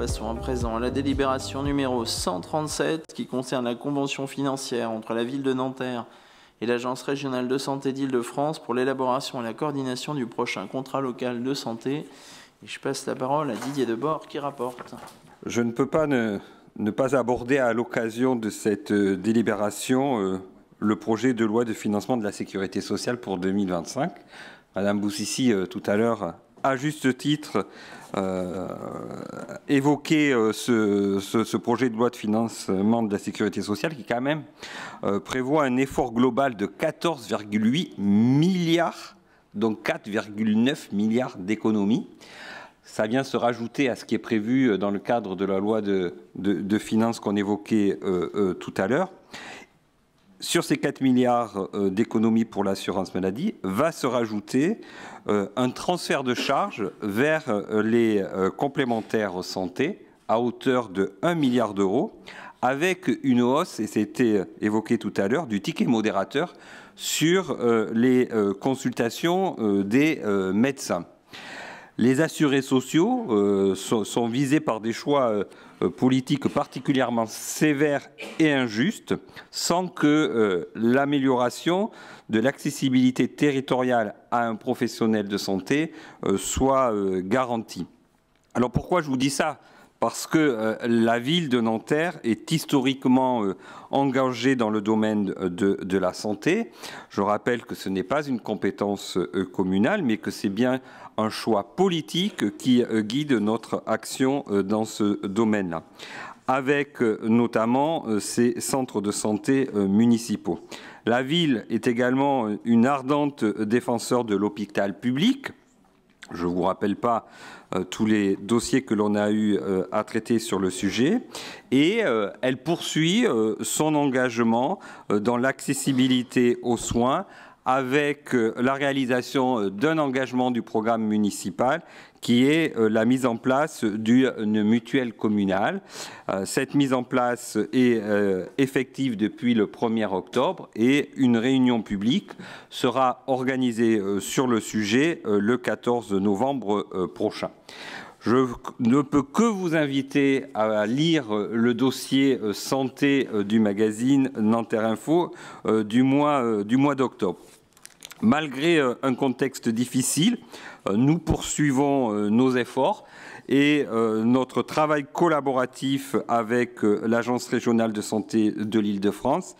passons à présent à la délibération numéro 137 qui concerne la convention financière entre la ville de Nanterre et l'Agence régionale de santé d'Île-de-France pour l'élaboration et la coordination du prochain contrat local de santé. Et je passe la parole à Didier Debord qui rapporte. Je ne peux pas ne, pas aborder à l'occasion de cette euh, délibération euh, le projet de loi de financement de la sécurité sociale pour 2025. Madame Boussissi, euh, tout à l'heure, à juste titre, euh, évoquer euh, ce, projet de loi de financement de la sécurité sociale qui, quand même, euh, prévoit un effort global de 14,8 milliards, donc 4,9 milliards d'économies. Ça vient se rajouter à ce qui est prévu dans le cadre de la loi de, finances qu'on évoquait tout à l'heure sur ces 4 milliards euh, d'économies pour l'assurance maladie, va se rajouter euh, un transfert de charges vers euh, les complémentaires santé à hauteur de 1 milliard d'euros, avec une hausse, et c'était évoqué tout à l'heure, du ticket modérateur sur les consultations des médecins. Les assurés sociaux euh, sont, visés par des choix euh, politiques particulièrement sévères et injustes, sans que euh, l'amélioration de l'accessibilité territoriale à un professionnel de santé soit garantie. Alors pourquoi je vous dis ça parce que euh, la ville de Nanterre est historiquement euh, engagée dans le domaine euh, de, la santé. Je rappelle que ce n'est pas une compétence communale, mais que c'est bien un choix politique qui guide notre action dans ce domaine-là, avec notamment ces centres de santé municipaux. La ville est également une ardente défenseur de l'hôpital public je ne vous rappelle pas euh, tous les dossiers que l'on a eu euh, à traiter sur le sujet. Et euh, elle poursuit son engagement dans l'accessibilité aux soins avec euh, la réalisation euh, d'un engagement du programme municipal qui est euh, la mise en place d'une mutuelle communale. Cette mise en place est effective depuis le 1er octobre et une réunion publique sera organisée sur le sujet le 14 novembre prochain. Je ne peux que vous inviter à lire le dossier santé du magazine Nanterre Info du mois, du mois d'octobre. Malgré euh, un contexte difficile, euh, nous poursuivons euh, nos efforts et notre travail collaboratif avec l'Agence régionale de santé de l'Île-de-France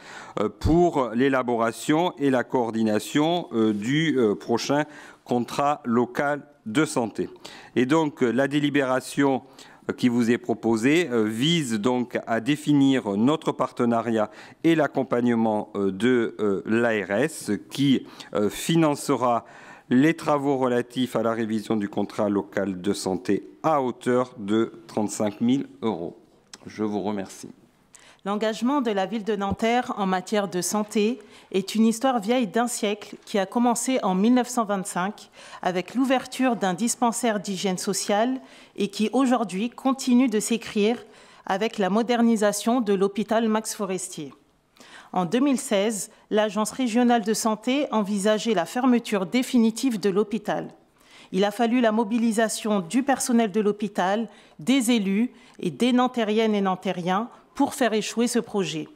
pour l'élaboration et la coordination du prochain contrat local de santé. Et donc la délibération qui vous est proposé euh, vise donc à définir notre partenariat et l'accompagnement euh, de euh, l'ARS qui financera les travaux relatifs à la révision du contrat local de santé à hauteur de 35 000 euros. Je vous remercie. L'engagement de la ville de Nanterre en matière de santé est une histoire vieille d'un siècle qui a commencé en 1925 avec l'ouverture d'un dispensaire d'hygiène sociale et qui aujourd'hui continue de s'écrire avec la modernisation de l'hôpital Max Forestier. En 2016, l'Agence régionale de santé envisageait la fermeture définitive de l'hôpital. Il a fallu la mobilisation du personnel de l'hôpital, des élus et des Nanterriennes et Nanterriens pour faire échouer ce projet.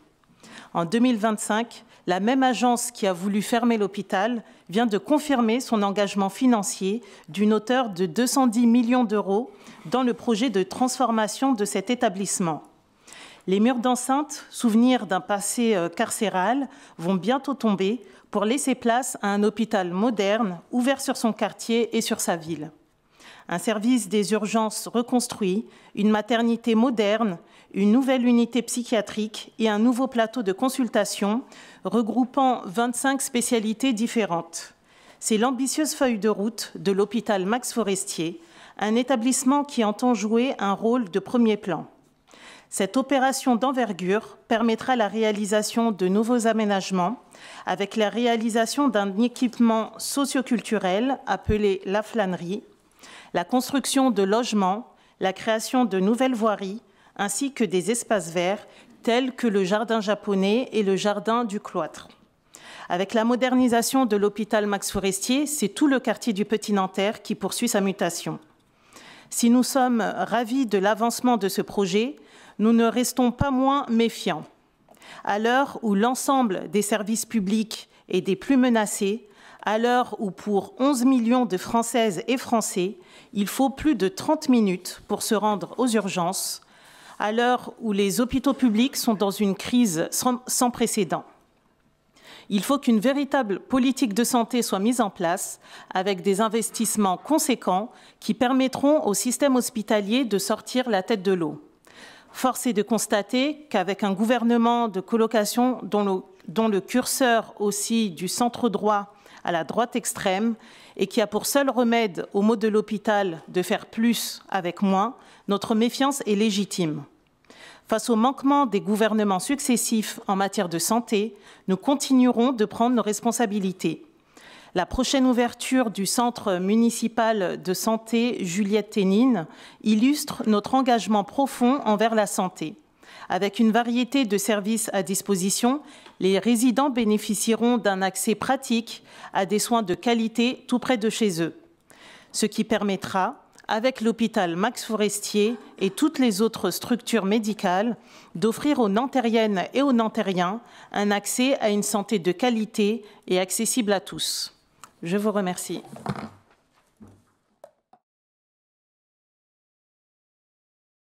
En 2025, la même agence qui a voulu fermer l'hôpital vient de confirmer son engagement financier d'une hauteur de 210 millions d'euros dans le projet de transformation de cet établissement. Les murs d'enceinte, souvenirs d'un passé euh, carcéral, vont bientôt tomber pour laisser place à un hôpital moderne, ouvert sur son quartier et sur sa ville un service des urgences reconstruit, une maternité moderne, une nouvelle unité psychiatrique et un nouveau plateau de consultation regroupant 25 spécialités différentes. C'est l'ambitieuse feuille de route de l'hôpital Max Forestier, un établissement qui entend jouer un rôle de premier plan. Cette opération d'envergure permettra la réalisation de nouveaux aménagements avec la réalisation d'un équipement socioculturel appelé la flânerie la construction de logements, la création de nouvelles voiries, ainsi que des espaces verts tels que le jardin japonais et le jardin du cloître. Avec la modernisation de l'hôpital Max Forestier, c'est tout le quartier du Petit Nanterre qui poursuit sa mutation. Si nous sommes ravis de l'avancement de ce projet, nous ne restons pas moins méfiants. À l'heure où l'ensemble des services publics est des plus menacés, à l'heure où pour 11 millions de Françaises et Français, il faut plus de 30 minutes pour se rendre aux urgences, à l'heure où les hôpitaux publics sont dans une crise sans, précédent. Il faut qu'une véritable politique de santé soit mise en place avec des investissements conséquents qui permettront au système hospitalier de sortir la tête de l'eau. Force est de constater qu'avec un gouvernement de colocation dont le curseur aussi du centre droit à la droite extrême et qui a pour seul remède au mot de l'hôpital de faire plus avec moins, notre méfiance est légitime. Face au manquement des gouvernements successifs en matière de santé, nous continuerons de prendre nos responsabilités. La prochaine ouverture du Centre municipal de santé Juliette Ténine illustre notre engagement profond envers la santé. Avec une variété de services à disposition, les résidents bénéficieront d'un accès pratique à des soins de qualité tout près de chez eux, ce qui permettra, avec l'hôpital Max Forestier et toutes les autres structures médicales, d'offrir aux Nantériennes et aux Nantériens un accès à une santé de qualité et accessible à tous. Je vous remercie.